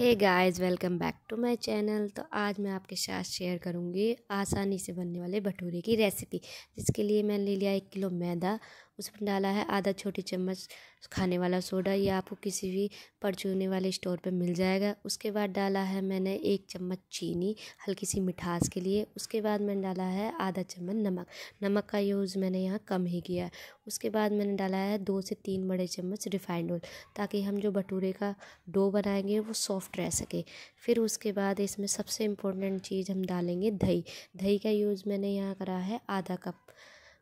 hey guys welcome back to my channel तो आज मैं आपके साथ शेयर करूंगी आसानी से बनने वाले भटूरे की रेसिपी जिसके लिए मैंने ले लिया एक किलो मैदा उसमें डाला है आधा छोटी चम्मच खाने वाला सोडा ये आपको किसी भी परचूने वाले स्टोर पर मिल जाएगा उसके बाद डाला है मैंने एक चम्मच चीनी हल्की सी मिठास के लिए उसके बाद मैंने डाला है आधा चम्मच नमक नमक का यूज़ मैंने यहाँ कम ही किया है उसके बाद मैंने डाला है दो से तीन बड़े चम्मच रिफाइंड ऑयल ताकि हम जो भटूरे का डो बनाएंगे वो सॉफ्ट रह सके फिर उसके बाद इसमें सबसे इम्पोर्टेंट चीज़ हम डालेंगे दही दही का यूज़ मैंने यहाँ करा है आधा कप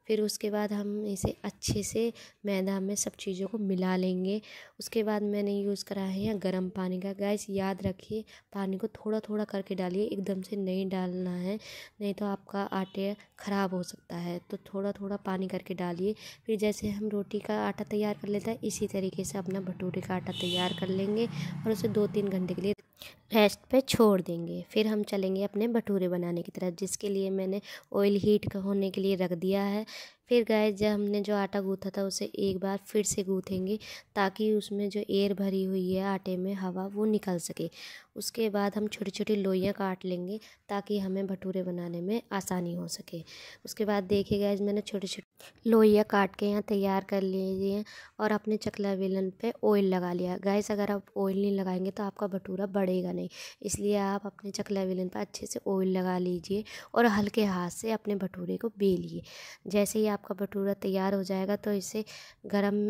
फिर उसके बाद हम इसे अच्छे से मैदा में सब चीज़ों को मिला लेंगे उसके बाद मैंने यूज़ करा है यहाँ गर्म पानी का गैस याद रखिए पानी को थोड़ा थोड़ा करके डालिए एकदम से नहीं डालना है नहीं तो आपका आटे ख़राब हो सकता है तो थोड़ा थोड़ा पानी करके डालिए फिर जैसे हम रोटी का आटा तैयार कर लेते हैं इसी तरीके से अपना भटूरे का आटा तैयार कर लेंगे और उसे दो तीन घंटे के लिए रेस्ट पे छोड़ देंगे फिर हम चलेंगे अपने भटूरे बनाने की तरफ जिसके लिए मैंने ऑयल हीट होने के लिए रख दिया है फिर गैस जब हमने जो आटा गूँथा था उसे एक बार फिर से गूँथेंगे ताकि उसमें जो एयर भरी हुई है आटे में हवा वो निकल सके उसके बाद हम छोटी छोटी लोइयाँ काट लेंगे ताकि हमें भटूरे बनाने में आसानी हो सके उसके बाद देखिए गैस मैंने छोटी छोटे लोइयाँ काट के यहाँ तैयार कर लिए हैं और अपने चकला बेलन पर ऑयल लगा लिया गैस अगर आप ऑयल नहीं लगाएंगे तो आपका भटूरा बढ़ेगा नहीं इसलिए आप अपने चकला बेलन पर अच्छे से ऑयल लगा लीजिए और हल्के हाथ से अपने भटूरे को बेलिए जैसे ही आप आपका भटूरा तैयार हो जाएगा तो इसे गरम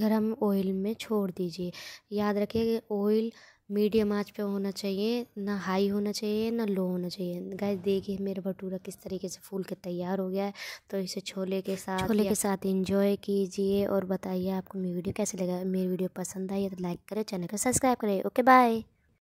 गरम ऑयल में छोड़ दीजिए याद रखिए ऑयल मीडियम आंच पे होना चाहिए ना हाई होना चाहिए ना लो होना चाहिए गाय देखिए मेरा भटूरा किस तरीके से फूल के तैयार हो गया है तो इसे छोले के साथ छोले के साथ इंजॉय कीजिए और बताइए आपको मेरी वीडियो कैसे लगा मेरी वीडियो पसंद आई तो लाइक करें चैनल को सब्सक्राइब करें ओके बाय